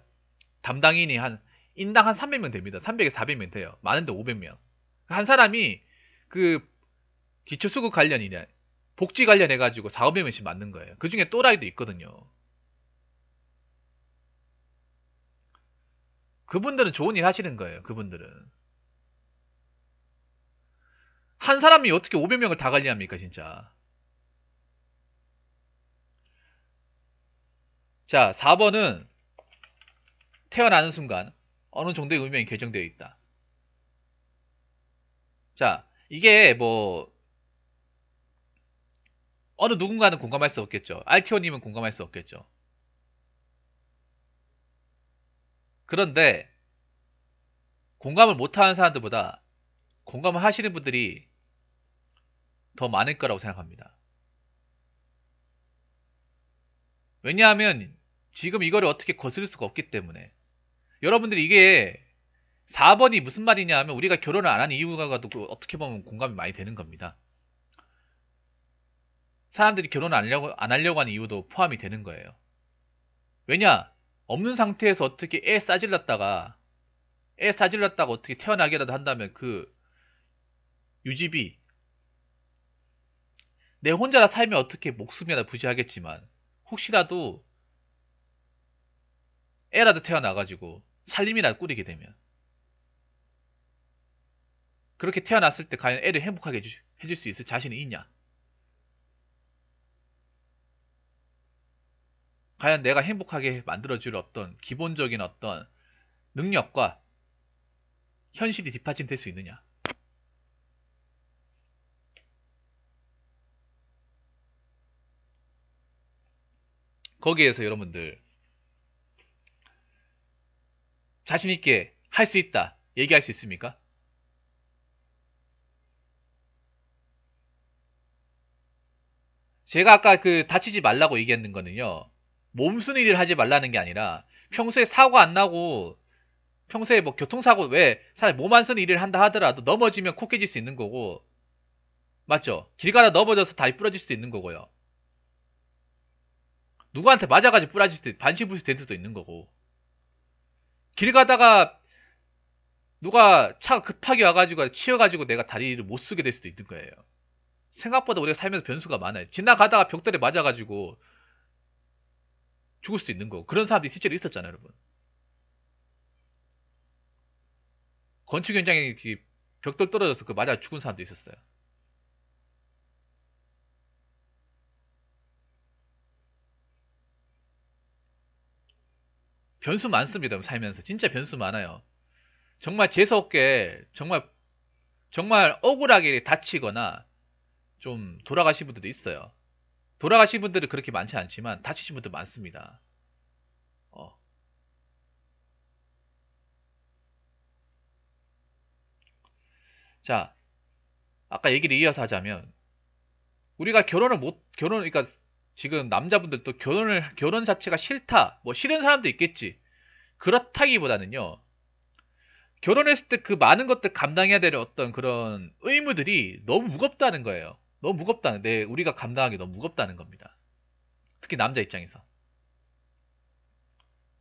담당인이 한 인당 한 300명 됩니다. 3 0 0에 400명 돼요. 많은데 500명. 한 사람이 그 기초수급 관련이냐 복지 관련해 가지고 4, 500명씩 맞는 거예요. 그 중에 또라이도 있거든요. 그분들은 좋은 일 하시는 거예요. 그분들은. 한 사람이 어떻게 500명을 다 관리합니까, 진짜. 자, 4번은 태어나는 순간 어느 정도의 운명이 결정되어 있다. 자, 이게 뭐 어느 누군가는 공감할 수 없겠죠. 알티오님은 공감할 수 없겠죠. 그런데 공감을 못하는 사람들보다 공감을 하시는 분들이 더 많을 거라고 생각합니다. 왜냐하면 지금 이거를 어떻게 거슬릴 수가 없기 때문에 여러분들이 이게 4번이 무슨 말이냐 하면 우리가 결혼을 안 한 이유가 그 어떻게 보면 공감이 많이 되는 겁니다. 사람들이 결혼을 안 하려고, 안 하려고 하는 이유도 포함이 되는 거예요. 왜냐? 없는 상태에서 어떻게 애 싸질렀다가 애 싸질렀다가 어떻게 태어나게라도 한다면 그 유지비 내 혼자라 살면 어떻게 목숨이나 부지하겠지만 혹시라도 애라도 태어나가지고 살림이나 꾸리게 되면 그렇게 태어났을 때 과연 애를 행복하게 해 해줄 수 있을 자신이 있냐? 과연 내가 행복하게 만들어줄 어떤 기본적인 어떤 능력과 현실이 뒷받침될 수 있느냐? 거기에서 여러분들 자신 있게 할 수 있다 얘기할 수 있습니까? 제가 아까 그 다치지 말라고 얘기했는 거는요. 몸쓰는 일을 하지 말라는 게 아니라 평소에 사고 안 나고 평소에 뭐 교통사고 왜 사실 몸안 쓰는 일을 한다 하더라도 넘어지면 코 깨질 수 있는 거고 맞죠? 길 가다 넘어져서 다리 부러질 수 있는 거고요. 누구한테 맞아가지고 뿌라질 수도 반시불수 될 수도 있는 거고 길 가다가 누가 차가 급하게 와가지고 치여가지고 내가 다리를 못 쓰게 될 수도 있는 거예요. 생각보다 우리가 살면서 변수가 많아요. 지나가다가 벽돌에 맞아가지고 죽을 수도 있는 거고 그런 사람들이 실제로 있었잖아요, 여러분. 건축 현장에 벽돌 떨어져서 그 맞아 죽은 사람도 있었어요. 변수 많습니다. 살면서 진짜 변수 많아요. 정말 재수 없게 정말 정말 억울하게 다치거나 좀 돌아가신 분들도 있어요. 돌아가신 분들은 그렇게 많지 않지만 다치신 분들 많습니다. 어. 자, 아까 얘기를 이어서 하자면 우리가 결혼을 못 결혼 그러니까 지금 남자분들도 결혼을 결혼 자체가 싫다 뭐 싫은 사람도 있겠지 그렇다기보다는요 결혼했을 때 그 많은 것들 감당해야 되는 어떤 그런 의무들이 너무 무겁다는 거예요 너무 무겁다는 내 우리가 감당하기 너무 무겁다는 겁니다 특히 남자 입장에서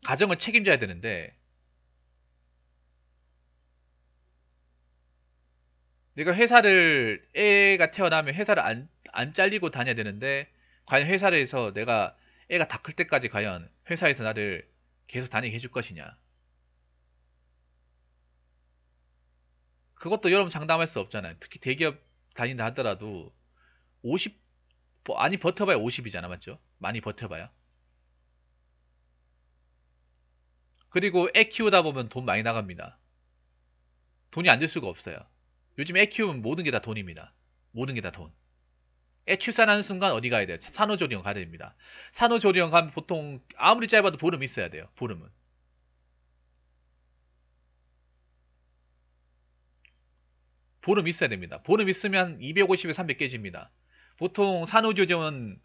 가정을 책임져야 되는데 내가 회사를 애가 태어나면 회사를 안, 안 잘리고 다녀야 되는데 과연 회사에서 내가 애가 다 클 때까지 과연 회사에서 나를 계속 다니게 해줄 것이냐. 그것도 여러분 장담할 수 없잖아요. 특히 대기업 다닌다 하더라도 50, 아니 버텨봐야 50이잖아, 맞죠? 많이 버텨봐야. 그리고 애 키우다 보면 돈 많이 나갑니다. 돈이 안 될 수가 없어요. 요즘 애 키우면 모든 게 다 돈입니다. 모든 게 다 돈. 애 출산하는 순간 어디 가야 돼요? 산후조리원 가야 됩니다. 산후조리원 가면 보통 아무리 짧아도 보름 있어야 돼요. 보름은. 보름 있어야 됩니다. 보름 있으면 250에 300 깨집니다. 보통 산후조리원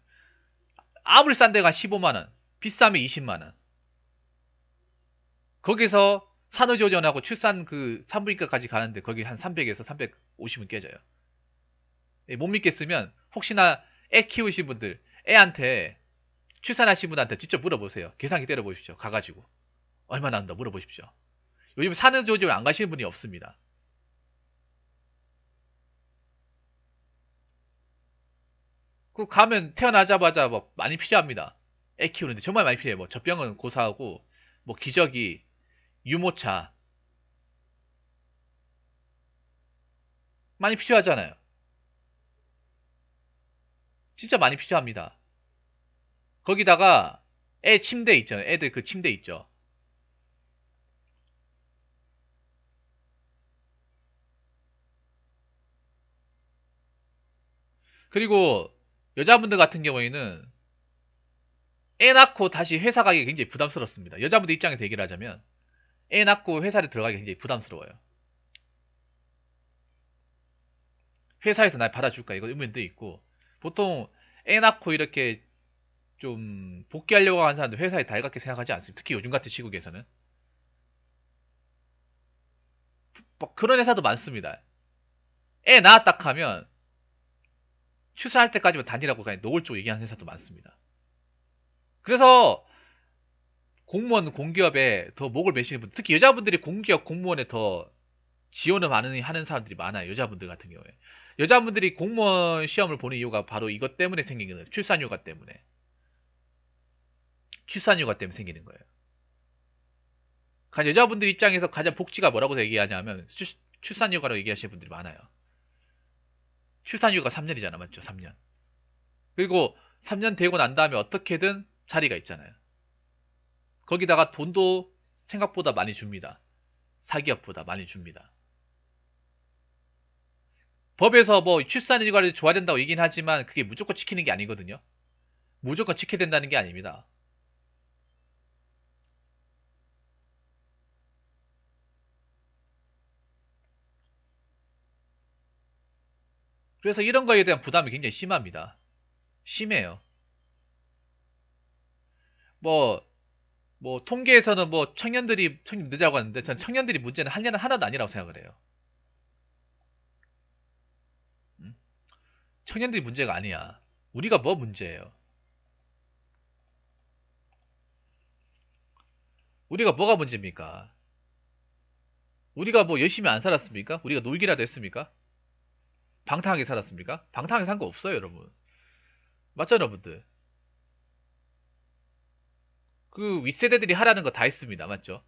아무리 싼 데가 15만원, 비싸면 20만원. 거기서 산후조리원하고 출산 그 산부인과까지 가는데 거기 한 300에서 350은 깨져요. 예, 못 믿겠으면 혹시나 애 키우신 분들, 애한테 출산하신 분한테 직접 물어보세요. 계산기 때려보십시오. 가가지고. 얼마 나온다 물어보십시오. 요즘 사는 조직을 안 가시는 분이 없습니다. 그 가면 태어나자마자 뭐 많이 필요합니다. 애 키우는데 정말 많이 필요해요. 뭐 젖병은 고사하고 뭐 기저귀, 유모차 많이 필요하잖아요. 진짜 많이 필요합니다. 거기다가 애 침대 있잖아요. 애들 그 침대 있죠. 그리고 여자분들 같은 경우에는 애 낳고 다시 회사 가기 굉장히 부담스럽습니다. 여자분들 입장에서 얘기를 하자면 애 낳고 회사를 들어가기 굉장히 부담스러워요. 회사에서 날 받아줄까 이거 의문도 있고 보통 애 낳고 이렇게 좀 복귀하려고 하는 사람들 회사에 달갑게 생각하지 않습니다. 특히 요즘 같은 시국에서는. 막 뭐 그런 회사도 많습니다. 애 낳았다 하면 출산할 때까지만 다니라고 그냥 노골적으로 얘기하는 회사도 많습니다. 그래서 공무원 공기업에 더 목을 매시는 분, 특히 여자분들이 공기업 공무원에 더 지원을 많이 하는 사람들이 많아요. 여자분들 같은 경우에. 여자분들이 공무원 시험을 보는 이유가 바로 이것 때문에 생기는 출산휴가 때문에. 출산휴가 때문에 생기는 거예요. 그러니까 여자분들 입장에서 가장 복지가 뭐라고 얘기하냐면 출산휴가라고 얘기하시는 분들이 많아요. 출산휴가 3년이잖아, 맞죠? 3년. 그리고 3년 되고 난 다음에 어떻게든 자리가 있잖아요. 거기다가 돈도 생각보다 많이 줍니다. 사기업보다 많이 줍니다. 법에서 뭐 출산 일과를 줘야 된다고 얘기는 하지만 그게 무조건 지키는 게 아니거든요. 무조건 지켜야 된다는 게 아닙니다. 그래서 이런 거에 대한 부담이 굉장히 심합니다. 심해요. 뭐, 뭐, 통계에서는 뭐, 청년들이, 청년 늦다고 하는데, 전 청년들이 문제는 한 년은 하나도 아니라고 생각을 해요. 청년들이 문제가 아니야. 우리가 뭐 문제예요? 우리가 뭐가 문제입니까? 우리가 뭐 열심히 안 살았습니까? 우리가 놀기라도 했습니까? 방탕하게 살았습니까? 방탕하게 산 거 없어요, 여러분. 맞죠, 여러분들? 그 윗세대들이 하라는 거 다 했습니다. 맞죠?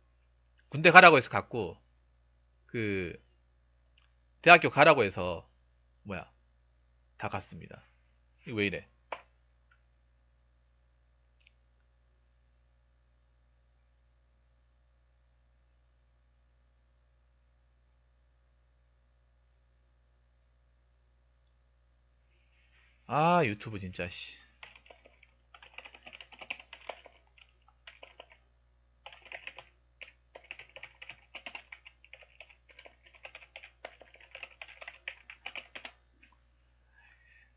군대 가라고 해서 갔고, 그, 대학교 가라고 해서, 뭐야, 다갔습니다왜 이래? 아 유튜브 진짜 씨.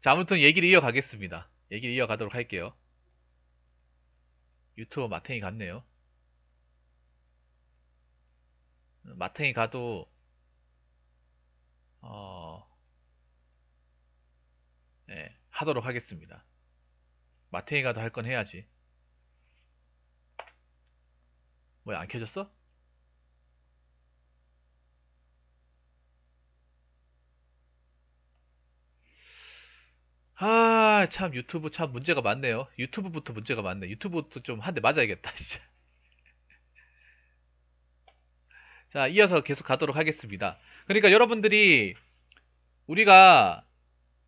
자, 아무튼 얘기를 이어가겠습니다. 얘기를 이어가도록 할게요. 유튜버 마탱이 갔네요. 마탱이 가도 어... 네, 하도록 하겠습니다. 마탱이 가도 할 건 해야지. 뭐야 안 켜졌어? 참 유튜브 참 문제가 많네요. 유튜브부터 문제가 많네. 유튜브부터 좀 한 대 맞아야겠다 진짜. 자 이어서 계속 가도록 하겠습니다. 그러니까 여러분들이 우리가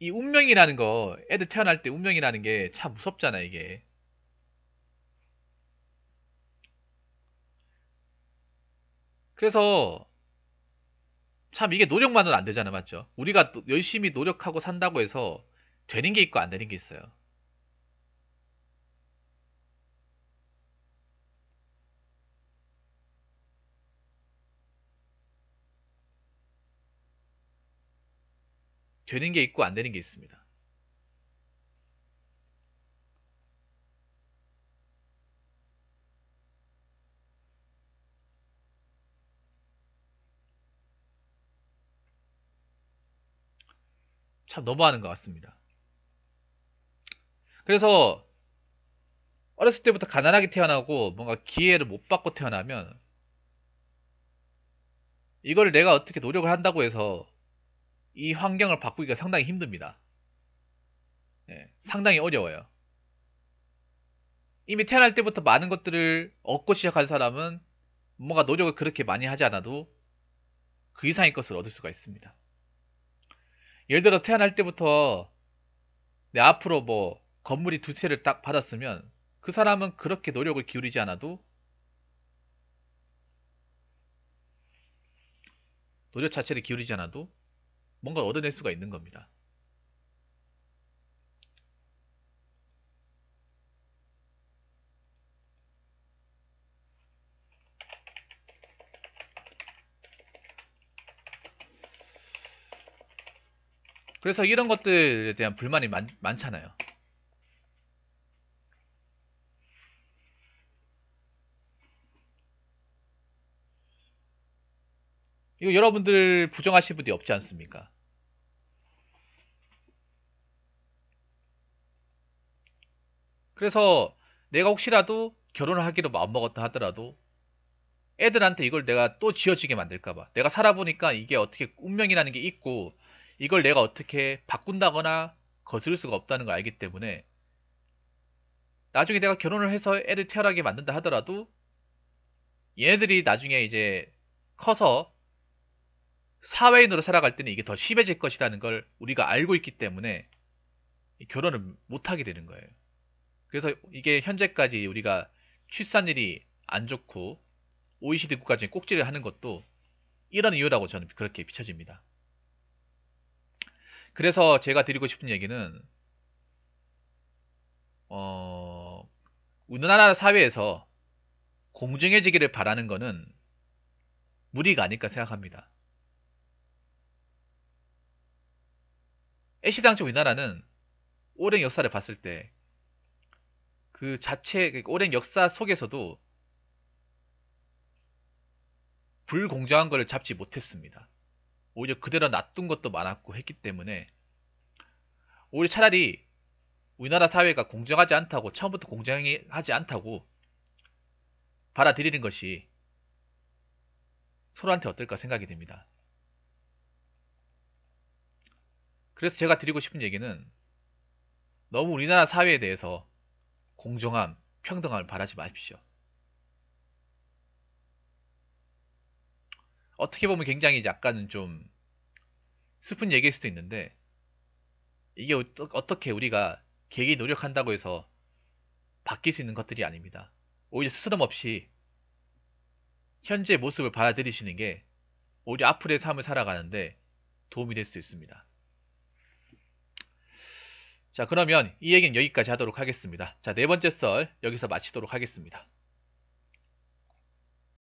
이 운명이라는 거 애들 태어날 때 운명이라는 게 참 무섭잖아 이게. 그래서 참 이게 노력만은 안 되잖아 맞죠? 우리가 열심히 노력하고 산다고 해서 되는 게 있고 안 되는 게 있어요. 되는 게 있고 안 되는 게 있습니다. 참 너무하는 것 같습니다. 그래서 어렸을 때부터 가난하게 태어나고 뭔가 기회를 못 받고 태어나면 이걸 내가 어떻게 노력을 한다고 해서 이 환경을 바꾸기가 상당히 힘듭니다. 네, 상당히 어려워요. 이미 태어날 때부터 많은 것들을 얻고 시작한 사람은 뭔가 노력을 그렇게 많이 하지 않아도 그 이상의 것을 얻을 수가 있습니다. 예를 들어 태어날 때부터 내 앞으로 뭐 건물이 두 채를 딱 받았으면 그 사람은 그렇게 노력을 기울이지 않아도 노력 자체를 기울이지 않아도 뭔가를 얻어낼 수가 있는 겁니다. 그래서 이런 것들에 대한 불만이 많, 많잖아요. 이거 여러분들 부정하실 분이 없지 않습니까? 그래서 내가 혹시라도 결혼을 하기로 마음먹었다 하더라도 애들한테 이걸 내가 또 지어지게 만들까봐 내가 살아보니까 이게 어떻게 운명이라는 게 있고 이걸 내가 어떻게 바꾼다거나 거스를 수가 없다는 걸 알기 때문에 나중에 내가 결혼을 해서 애를 태어나게 만든다 하더라도 얘네들이 나중에 이제 커서 사회인으로 살아갈 때는 이게 더 심해질 것이라는 걸 우리가 알고 있기 때문에 결혼을 못하게 되는 거예요. 그래서 이게 현재까지 우리가 출산율이 안 좋고 OECD 국가 중에 꼭지를 하는 것도 이런 이유라고 저는 그렇게 비춰집니다. 그래서 제가 드리고 싶은 얘기는 어, 우리나라 사회에서 공정해지기를 바라는 것은 무리가 아닐까 생각합니다. 애시 당초 우리나라는 오랜 역사를 봤을 때 그 자체 그 오랜 역사 속에서도 불공정한 것을 잡지 못했습니다. 오히려 그대로 놔둔 것도 많았고 했기 때문에 오히려 차라리 우리나라 사회가 공정하지 않다고 처음부터 공정하지 않다고 받아들이는 것이 서로한테 어떨까 생각이 됩니다 그래서 제가 드리고 싶은 얘기는 너무 우리나라 사회에 대해서 공정함, 평등함을 바라지 마십시오. 어떻게 보면 굉장히 약간은 좀 슬픈 얘기일 수도 있는데 이게 어떻게 우리가 개개 노력한다고 해서 바뀔 수 있는 것들이 아닙니다. 오히려 스스럼 없이 현재 의 모습을 받아들이시는 게 오히려 앞으로의 삶을 살아가는데 도움이 될 수 있습니다. 자 그러면 이 얘기는 여기까지 하도록 하겠습니다. 자 네 번째 썰 여기서 마치도록 하겠습니다.